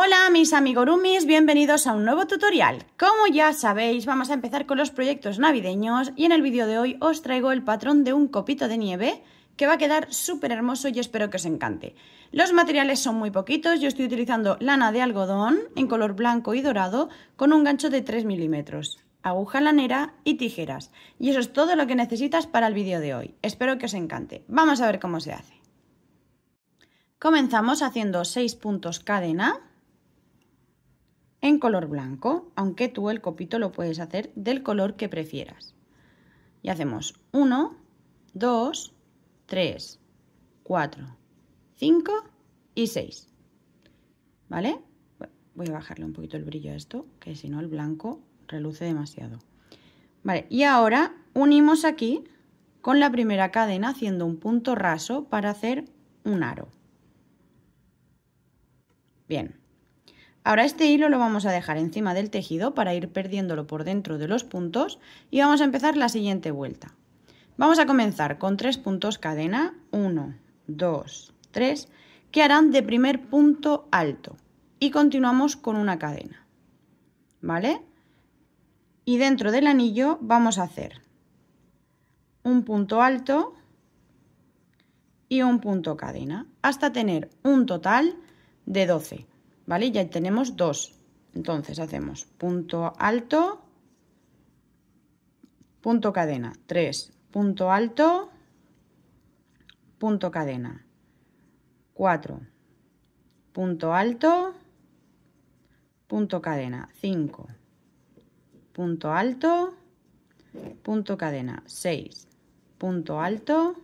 Hola mis rumis bienvenidos a un nuevo tutorial. Como ya sabéis, vamos a empezar con los proyectos navideños y en el vídeo de hoy os traigo el patrón de un copito de nieve que va a quedar súper hermoso y espero que os encante. Los materiales son muy poquitos, yo estoy utilizando lana de algodón en color blanco y dorado con un gancho de 3 milímetros, aguja lanera y tijeras. Y eso es todo lo que necesitas para el vídeo de hoy. Espero que os encante. Vamos a ver cómo se hace. Comenzamos haciendo 6 puntos cadena color blanco, aunque tú el copito lo puedes hacer del color que prefieras. Y hacemos 1, 2, 3, 4, 5 y 6. ¿Vale? Voy a bajarle un poquito el brillo a esto, que si no el blanco reluce demasiado. Vale, y ahora unimos aquí con la primera cadena haciendo un punto raso para hacer un aro. Bien, Ahora este hilo lo vamos a dejar encima del tejido para ir perdiéndolo por dentro de los puntos y vamos a empezar la siguiente vuelta. Vamos a comenzar con tres puntos cadena, 1, 2, 3, que harán de primer punto alto y continuamos con una cadena, ¿vale? Y dentro del anillo vamos a hacer un punto alto y un punto cadena hasta tener un total de 12. ¿vale? Ya tenemos dos. Entonces hacemos punto alto, punto cadena, 3, punto alto, punto cadena, 4, punto alto, punto cadena, 5, punto alto, punto cadena, 6, punto alto,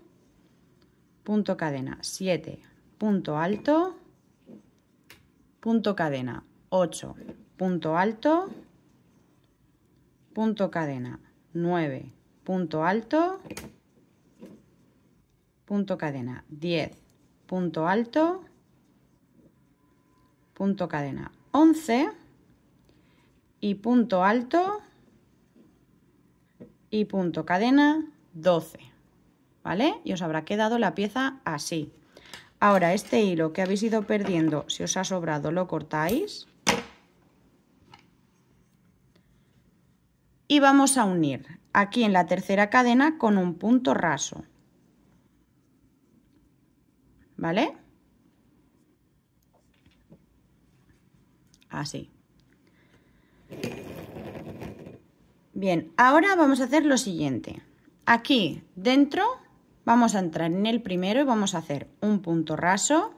punto cadena, 7, punto alto, punto cadena, 8, punto alto, punto cadena, 9, punto alto, punto cadena, 10, punto alto, punto cadena, 11 y punto alto y punto cadena, 12. ¿Vale? Y os habrá quedado la pieza así. Ahora, este hilo que habéis ido perdiendo, si os ha sobrado, lo cortáis. Y vamos a unir aquí en la tercera cadena con un punto raso. ¿Vale? Así. Bien, ahora vamos a hacer lo siguiente. Aquí dentro Vamos a entrar en el primero y vamos a hacer un punto raso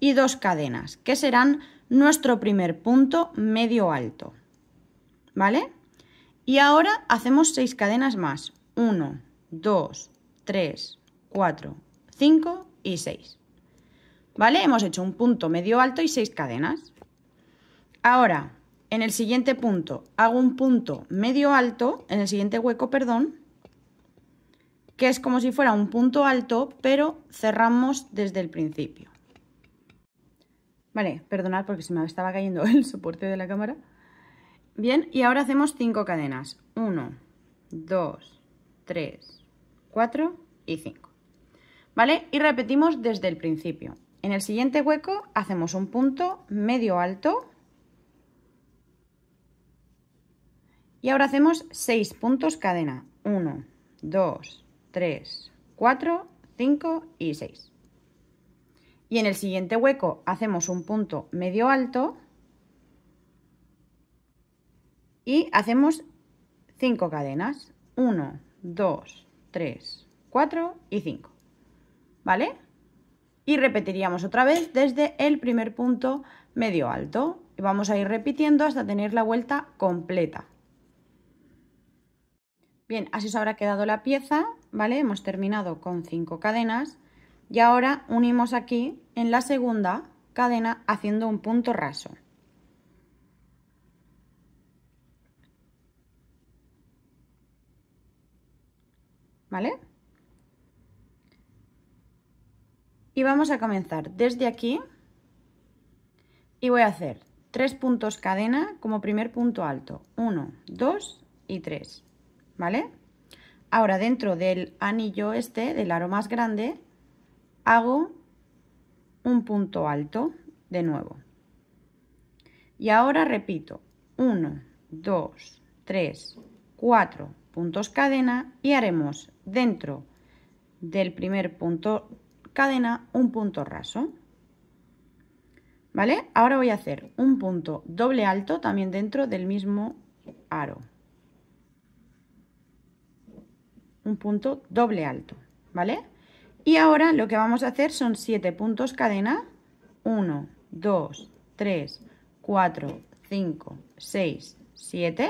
y dos cadenas, que serán nuestro primer punto medio alto. ¿Vale? Y ahora hacemos seis cadenas más. uno, dos, tres, cuatro, cinco y seis, ¿Vale? Hemos hecho un punto medio alto y seis cadenas. Ahora, en el siguiente punto hago un punto medio alto, en el siguiente hueco, perdón, que es como si fuera un punto alto, pero cerramos desde el principio. Vale, perdonad porque se me estaba cayendo el soporte de la cámara. Bien, y ahora hacemos 5 cadenas. 1, 2, 3, 4 y 5. ¿Vale? Y repetimos desde el principio. En el siguiente hueco hacemos un punto medio alto. Y ahora hacemos 6 puntos cadena. 1, 2, 3, 4, 5 y 6. Y en el siguiente hueco hacemos un punto medio alto y hacemos 5 cadenas. 1, 2, 3, 4 y 5. ¿Vale? Y repetiríamos otra vez desde el primer punto medio alto. Y vamos a ir repitiendo hasta tener la vuelta completa. Bien, así os habrá quedado la pieza ¿vale? Hemos terminado con cinco cadenas y ahora unimos aquí en la segunda cadena haciendo un punto raso. ¿Vale? Y vamos a comenzar desde aquí y voy a hacer tres puntos cadena como primer punto alto. 1, 2 y 3. ¿Vale? Ahora dentro del anillo este, del aro más grande, hago un punto alto de nuevo. Y ahora repito, 1, 2, 3, 4 puntos cadena y haremos dentro del primer punto cadena un punto raso. ¿Vale? Ahora voy a hacer un punto doble alto también dentro del mismo aro. un punto doble alto, ¿vale? Y ahora lo que vamos a hacer son 7 puntos cadena, 1, 2, 3, 4, 5, 6, 7.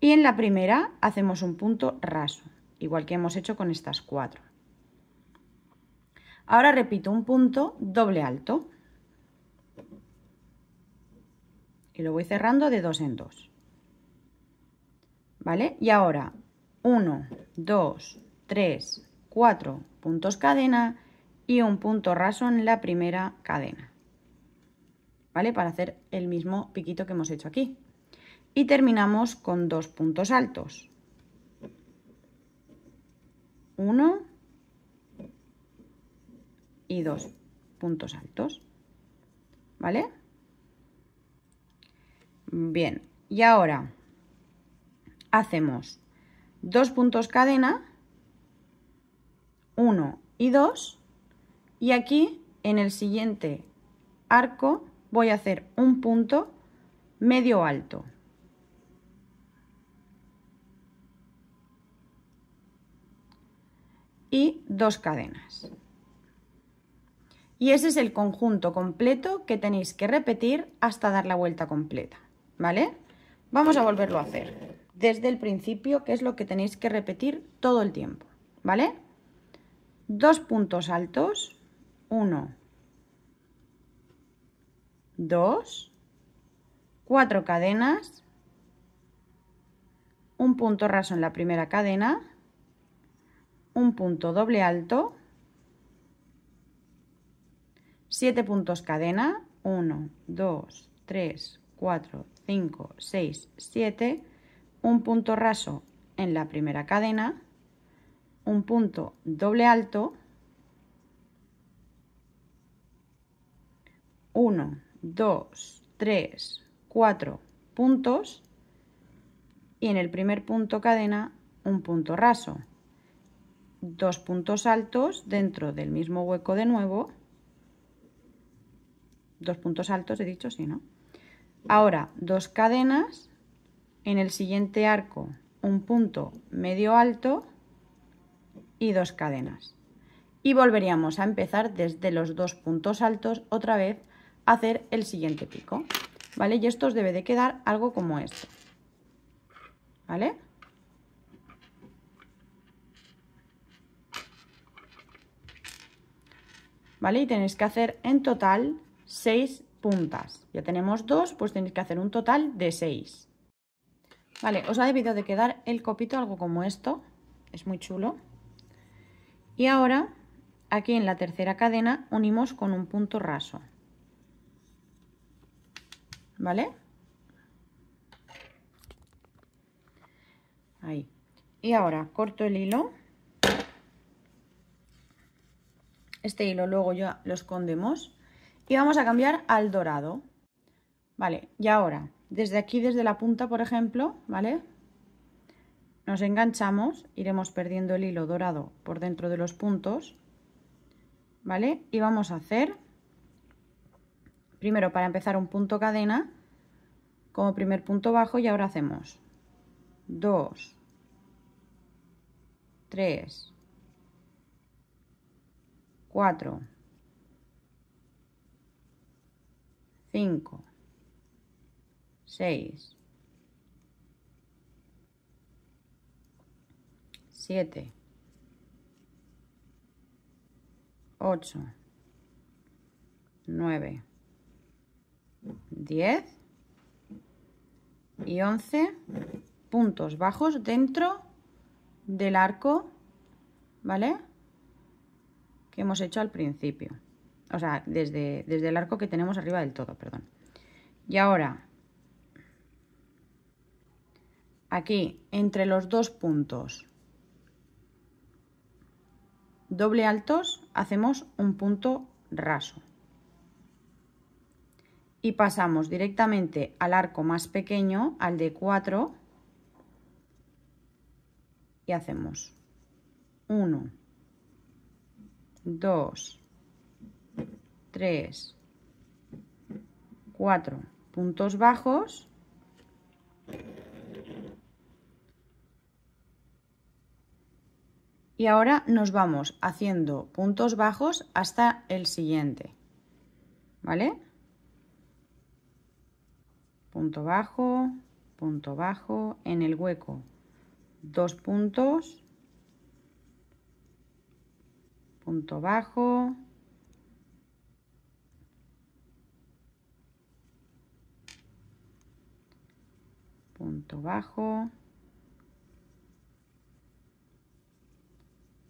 Y en la primera hacemos un punto raso, igual que hemos hecho con estas cuatro. Ahora repito un punto doble alto. Y lo voy cerrando de 2 en 2, ¿Vale? Y ahora 1, 2, 3, 4 puntos cadena y un punto raso en la primera cadena. ¿Vale? Para hacer el mismo piquito que hemos hecho aquí. Y terminamos con dos puntos altos. 1 y 2 puntos altos. ¿Vale? Bien, y ahora hacemos dos puntos cadena, 1 y 2, y aquí en el siguiente arco voy a hacer un punto medio alto. Y dos cadenas. Y ese es el conjunto completo que tenéis que repetir hasta dar la vuelta completa, ¿vale? Vamos a volverlo a hacer desde el principio, que es lo que tenéis que repetir todo el tiempo, ¿vale? Dos puntos altos, uno, dos, cuatro cadenas, un punto raso en la primera cadena, un punto doble alto, siete puntos cadena, uno, dos, tres, cuatro, cinco, seis, siete, un punto raso en la primera cadena, un punto doble alto, 1, 2, 3, cuatro puntos y en el primer punto cadena un punto raso, dos puntos altos dentro del mismo hueco de nuevo, dos puntos altos he dicho, sí, ¿no? Ahora, dos cadenas en el siguiente arco un punto medio alto y dos cadenas. Y volveríamos a empezar desde los dos puntos altos otra vez a hacer el siguiente pico. ¿Vale? Y esto os debe de quedar algo como esto. ¿Vale? ¿Vale? Y tenéis que hacer en total seis puntas. Ya tenemos dos, pues tenéis que hacer un total de seis Vale, os ha debido de quedar el copito algo como esto. Es muy chulo. Y ahora, aquí en la tercera cadena, unimos con un punto raso. ¿Vale? Ahí. Y ahora corto el hilo. Este hilo luego ya lo escondemos. Y vamos a cambiar al dorado. Vale, y ahora, desde aquí, desde la punta, por ejemplo, ¿vale? Nos enganchamos, iremos perdiendo el hilo dorado por dentro de los puntos, ¿vale? Y vamos a hacer, primero para empezar un punto cadena, como primer punto bajo, y ahora hacemos 2, 3, 4, 5, 6, 7, 8, 9, 10 y 11 puntos bajos dentro del arco, ¿vale? Que hemos hecho al principio. O sea, desde, desde el arco que tenemos arriba del todo, perdón. Y ahora aquí entre los dos puntos doble altos hacemos un punto raso y pasamos directamente al arco más pequeño al de 4 y hacemos 1 2 3 4 puntos bajos y ahora nos vamos haciendo puntos bajos hasta el siguiente vale punto bajo punto bajo en el hueco dos puntos punto bajo punto bajo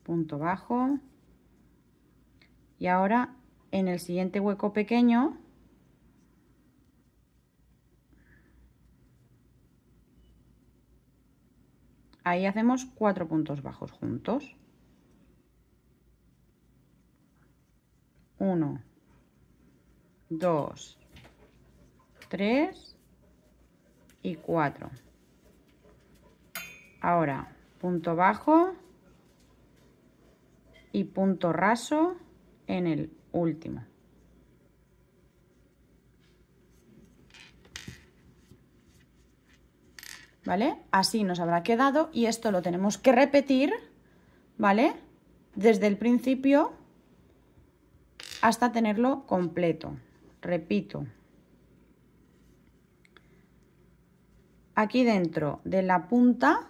punto bajo y ahora en el siguiente hueco pequeño ahí hacemos cuatro puntos bajos juntos 1 2 3 y 4 ahora punto bajo y punto raso en el último. ¿Vale? Así nos habrá quedado y esto lo tenemos que repetir, ¿vale? Desde el principio hasta tenerlo completo. Repito. Aquí dentro de la punta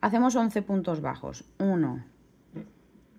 hacemos 11 puntos bajos. 1,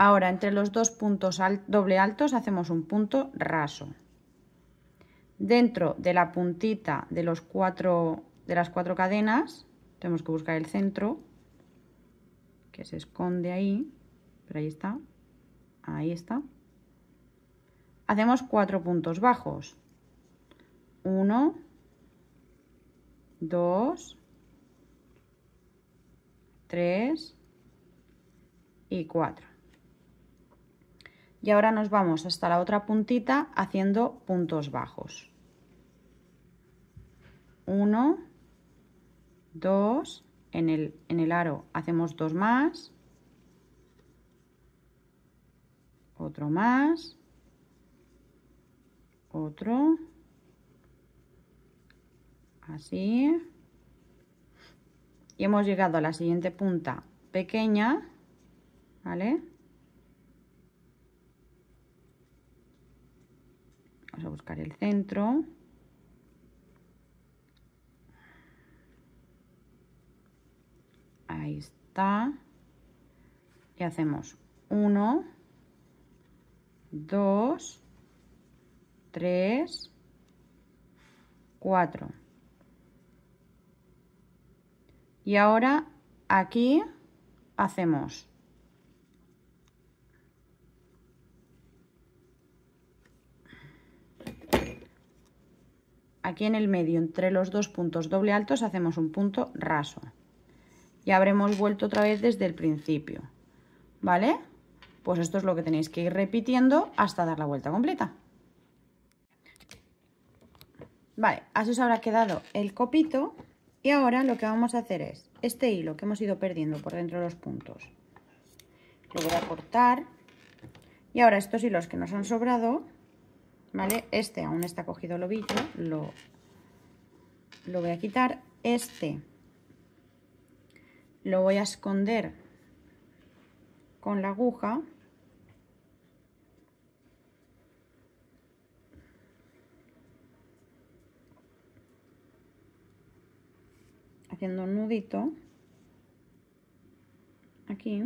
Ahora, entre los dos puntos doble altos hacemos un punto raso. Dentro de la puntita de, los cuatro, de las cuatro cadenas, tenemos que buscar el centro, que se esconde ahí, pero ahí está, ahí está. Hacemos cuatro puntos bajos. Uno, dos, tres y cuatro y ahora nos vamos hasta la otra puntita haciendo puntos bajos Uno, 2 en el, en el aro hacemos dos más otro más otro así y hemos llegado a la siguiente punta pequeña vale vamos a buscar el centro ahí está y hacemos 1 2 3 4 y ahora aquí hacemos aquí en el medio entre los dos puntos doble altos hacemos un punto raso y habremos vuelto otra vez desde el principio vale pues esto es lo que tenéis que ir repitiendo hasta dar la vuelta completa vale así os habrá quedado el copito y ahora lo que vamos a hacer es este hilo que hemos ido perdiendo por dentro de los puntos lo voy a cortar y ahora estos hilos que nos han sobrado ¿vale? Este aún está cogido el ovillo, lo, lo voy a quitar. Este lo voy a esconder con la aguja. Haciendo un nudito aquí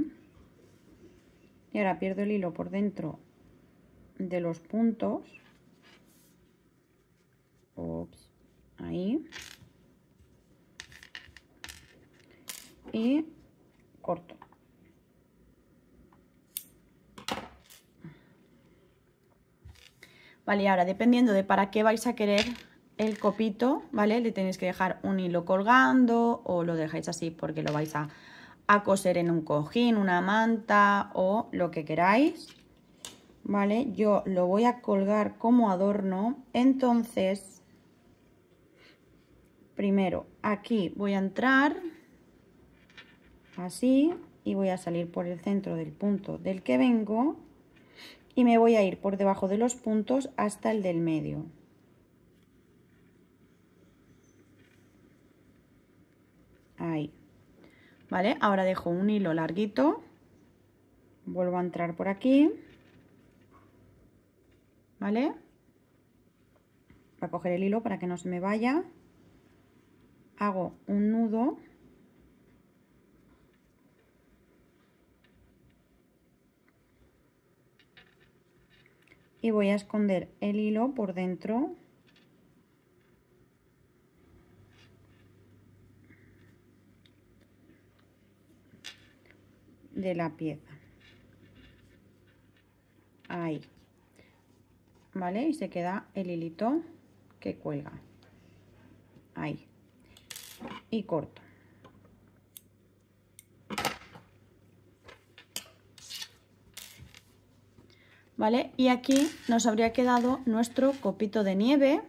y ahora pierdo el hilo por dentro de los puntos ahí. Y corto. Vale, ahora dependiendo de para qué vais a querer el copito, ¿vale? Le tenéis que dejar un hilo colgando o lo dejáis así porque lo vais a, a coser en un cojín, una manta o lo que queráis, ¿vale? Yo lo voy a colgar como adorno, entonces primero aquí voy a entrar así y voy a salir por el centro del punto del que vengo y me voy a ir por debajo de los puntos hasta el del medio ahí vale ahora dejo un hilo larguito vuelvo a entrar por aquí vale voy a coger el hilo para que no se me vaya hago un nudo y voy a esconder el hilo por dentro de la pieza ahí vale y se queda el hilito que cuelga ahí y corto. ¿Vale? Y aquí nos habría quedado nuestro copito de nieve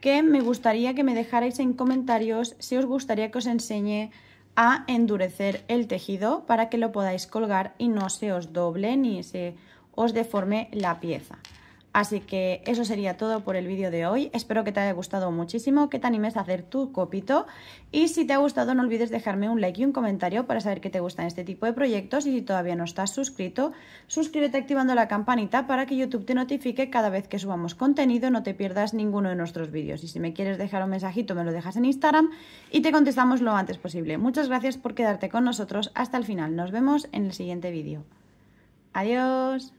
que me gustaría que me dejarais en comentarios si os gustaría que os enseñe a endurecer el tejido para que lo podáis colgar y no se os doble ni se os deforme la pieza. Así que eso sería todo por el vídeo de hoy. Espero que te haya gustado muchísimo, que te animes a hacer tu copito. Y si te ha gustado no olvides dejarme un like y un comentario para saber que te gustan este tipo de proyectos. Y si todavía no estás suscrito, suscríbete activando la campanita para que YouTube te notifique cada vez que subamos contenido. No te pierdas ninguno de nuestros vídeos. Y si me quieres dejar un mensajito, me lo dejas en Instagram y te contestamos lo antes posible. Muchas gracias por quedarte con nosotros hasta el final. Nos vemos en el siguiente vídeo. Adiós.